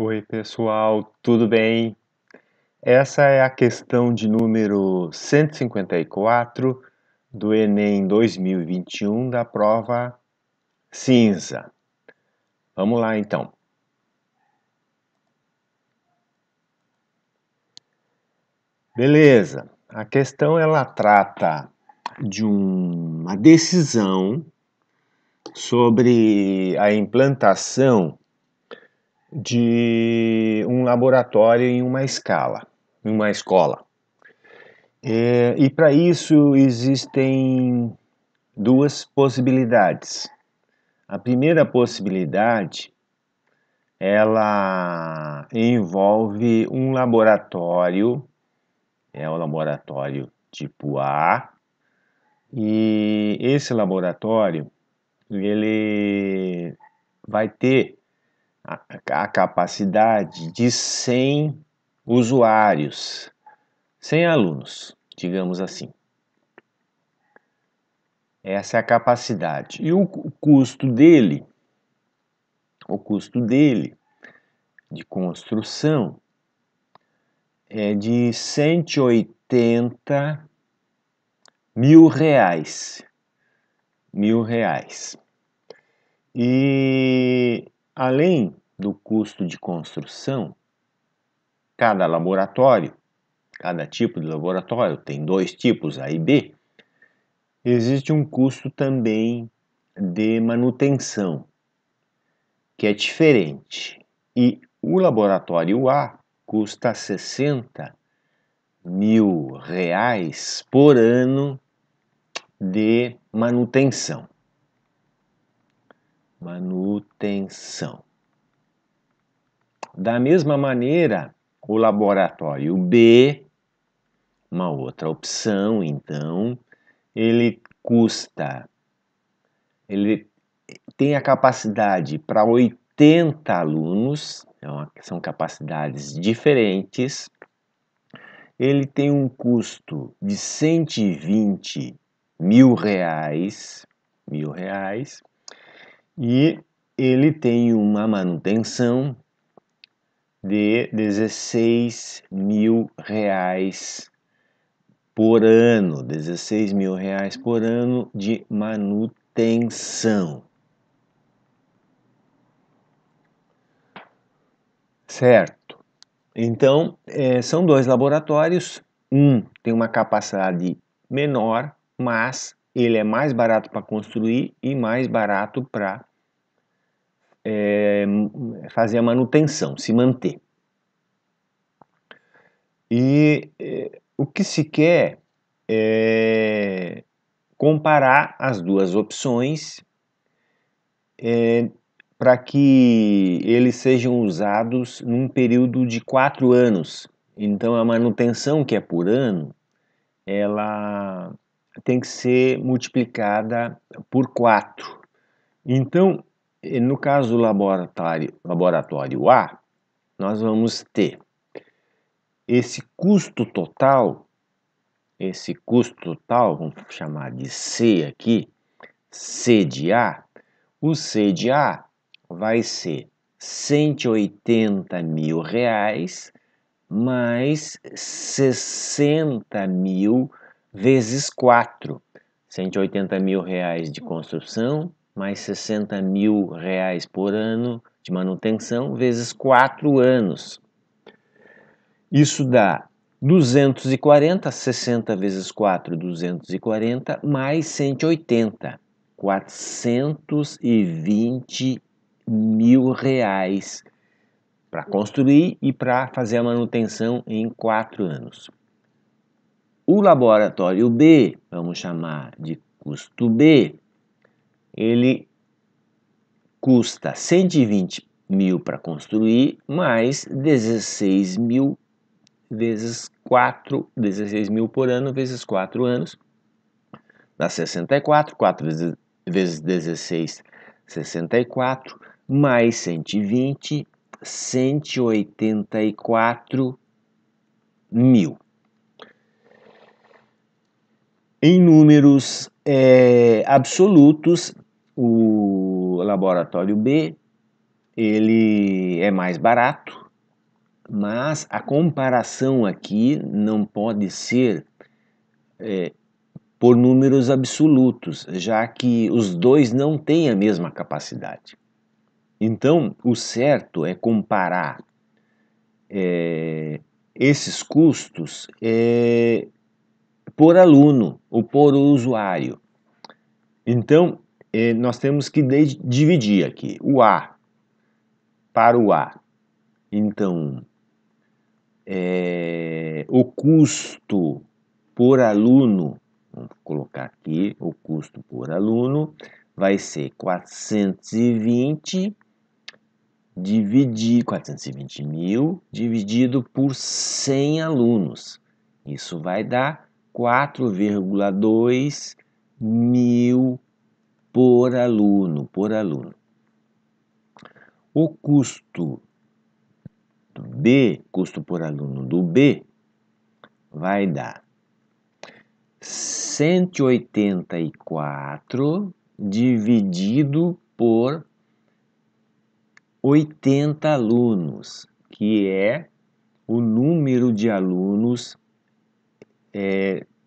Oi, pessoal, tudo bem? Essa é a questão de número 154 do Enem 2021 da prova cinza. Vamos lá então. Beleza. A questão ela trata de uma decisão sobre a implantação de um laboratório em uma escala, em uma escola. É, e para isso existem duas possibilidades. A primeira possibilidade ela envolve um laboratório, é o laboratório tipo A, e esse laboratório ele vai ter a, capacidade de 100 usuários, 100 alunos, digamos assim. Essa é a capacidade. E o custo dele, o custo dele de construção é de 180 mil reais. Mil reais. E Além do custo de construção, cada laboratório, cada tipo de laboratório, tem dois tipos, A e B, existe um custo também de manutenção, que é diferente. E o laboratório A custa 60 mil reais por ano de manutenção manutenção. Da mesma maneira, o laboratório B, uma outra opção, então, ele custa, ele tem a capacidade para 80 alunos, é são capacidades diferentes. Ele tem um custo de 120 mil reais, mil reais, e ele tem uma manutenção de 16 mil reais por ano, 16 mil reais por ano de manutenção. Certo. Então, é, são dois laboratórios. Um tem uma capacidade menor, mas ele é mais barato para construir e mais barato para é, fazer a manutenção, se manter. E é, o que se quer é comparar as duas opções é, para que eles sejam usados num período de quatro anos. Então a manutenção que é por ano, ela tem que ser multiplicada por 4. Então, eh, no caso do laboratório, laboratório A, nós vamos ter esse custo total, esse custo total, vamos chamar de C aqui, C de A, o C de A vai ser 180 mil reais mais 60 mil reais vezes 4, 180 mil reais de construção, mais 60 mil reais por ano de manutenção, vezes 4 anos. Isso dá 240, 60 vezes 4, 240, mais 180, 420 mil reais para construir e para fazer a manutenção em 4 anos. O laboratório B, vamos chamar de custo B, ele custa 120 mil para construir, mais 16 mil vezes 4, 16 mil por ano vezes 4 anos, dá 64, 4 vezes, vezes 16, 64, mais 120, 184 mil. Em números é, absolutos, o laboratório B ele é mais barato, mas a comparação aqui não pode ser é, por números absolutos, já que os dois não têm a mesma capacidade. Então, o certo é comparar é, esses custos é, por aluno ou por usuário. Então, eh, nós temos que dividir aqui o A para o A. Então, eh, o custo por aluno, vamos colocar aqui o custo por aluno, vai ser 420 dividir 420 mil dividido por 100 alunos. Isso vai dar 4,2 mil por aluno, por aluno. O custo do B, custo por aluno do B, vai dar 184 dividido por 80 alunos, que é o número de alunos é,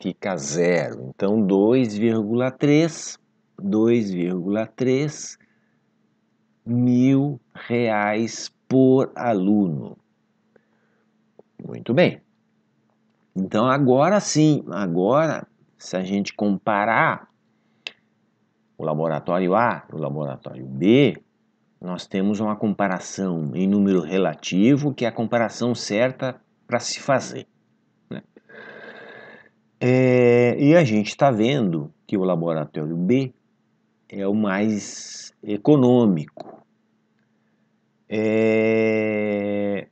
fica zero. Então, 2,3, 2,3 mil reais por aluno. Muito bem. Então, agora sim, agora, se a gente comparar o laboratório A e o laboratório B, nós temos uma comparação em número relativo, que é a comparação certa para se fazer. É, e a gente está vendo que o laboratório B é o mais econômico. É,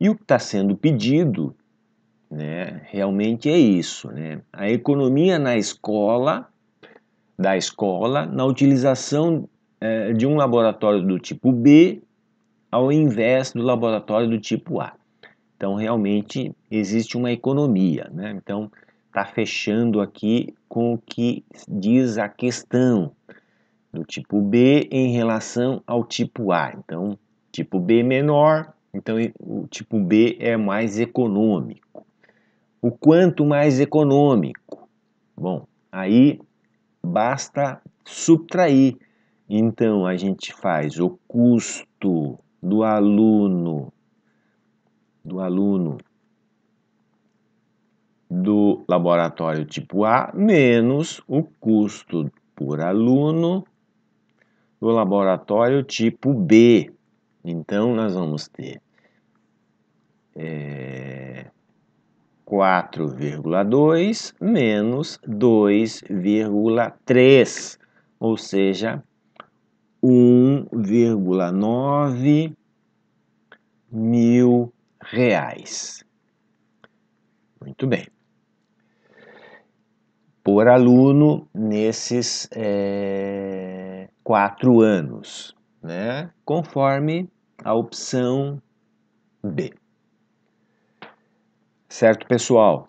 e o que está sendo pedido né, realmente é isso: né, a economia na escola, da escola, na utilização é, de um laboratório do tipo B ao invés do laboratório do tipo A. Então, realmente existe uma economia. Né? Então, está fechando aqui com o que diz a questão do tipo B em relação ao tipo A. Então, tipo B menor, então o tipo B é mais econômico. O quanto mais econômico? Bom, aí basta subtrair. Então a gente faz o custo do aluno do aluno do laboratório tipo A menos o custo por aluno do laboratório tipo B. Então, nós vamos ter é, 4,2 menos 2,3, ou seja, 1,9 mil reais. Muito bem por aluno nesses é, quatro anos, né? conforme a opção B. Certo, pessoal?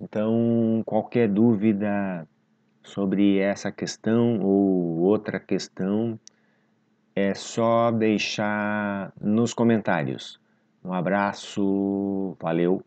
Então, qualquer dúvida sobre essa questão ou outra questão, é só deixar nos comentários. Um abraço, valeu!